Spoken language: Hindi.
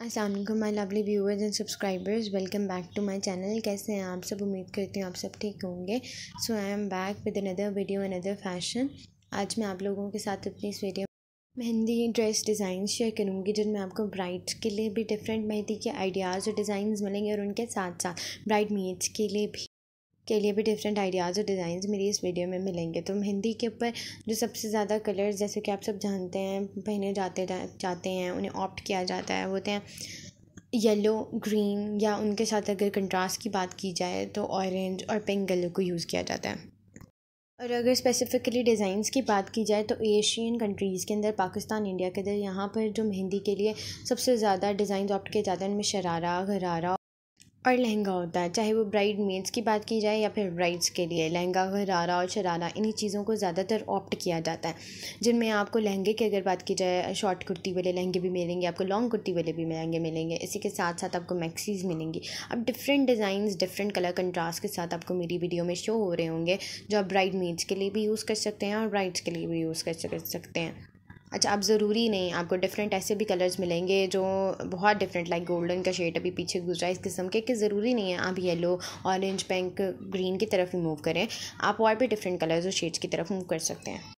Aslam my lovely viewers and subscribers welcome back to my channel कैसे हैं आप सब उम्मीद करती हूँ आप सब ठीक होंगे so I am back with another video another fashion आज मैं आप लोगों के साथ अपनी इस video mehndi dress design share करूँगी जिनमें आपको ब्राइड के लिए भी डिफरेंट मेहंदी के आइडियाज़ और डिज़ाइन मिलेंगे और उनके साथ साथ ब्राइड मेड्स के लिए भी के लिए भी डिफरेंट आइडियाज़ और डिज़ाइन मेरी इस वीडियो में मिलेंगे तो मेहंदी के ऊपर जो सबसे ज़्यादा कलर्स जैसे कि आप सब जानते हैं पहने जाते जाते हैं उन्हें ऑप्ट किया जाता है होते हैं येलो ग्रीन या उनके साथ अगर कंट्रास्ट की बात की जाए तो ऑरेंज और पिंक कलर को यूज़ किया जाता है और अगर स्पेसिफ़िकली डिज़ाइंस की बात की जाए तो एशियन कंट्रीज़ के अंदर पाकिस्तान इंडिया के अंदर यहाँ पर जो मेहंदी के लिए सबसे ज़्यादा डिज़ाइन ऑप्ट किए जाते हैं उनमें शरारा घरारा और लहंगा होता है चाहे वो ब्राइड मेड्स की बात की जाए या फिर ब्राइड्स के लिए लहंगा घरारा और शरारा इन्हीं चीज़ों को ज़्यादातर ऑप्ट किया जाता है जिनमें आपको लहंगे की अगर बात की जाए शॉर्ट कुर्ती वाले लहंगे भी मिलेंगे आपको लॉन्ग कुर्ती वाले भी लहंगे मिलेंगे इसी के साथ साथ आपको मैक्सीज मिलेंगी अब different design different colour contrast के साथ आपको मेरी वीडियो में शो हो रहे होंगे जो आप ब्राइड मेड्स के लिए भी यूज़ कर सकते हैं और ब्राइड्स के लिए भी यूज़ कर सकते हैं अच्छा आप ज़रूरी नहीं आपको डिफरेंट ऐसे भी कलर्स मिलेंगे जो बहुत डिफरेंट लाइक गोल्डन का शेड अभी पीछे गुजरा इस किस्म के कि ज़रूरी नहीं है आप येलो ऑरेंज पिंक ग्रीन की तरफ ही मूव करें आप और भी डिफरेंट कलर्स और शेड्स की तरफ मूव कर सकते हैं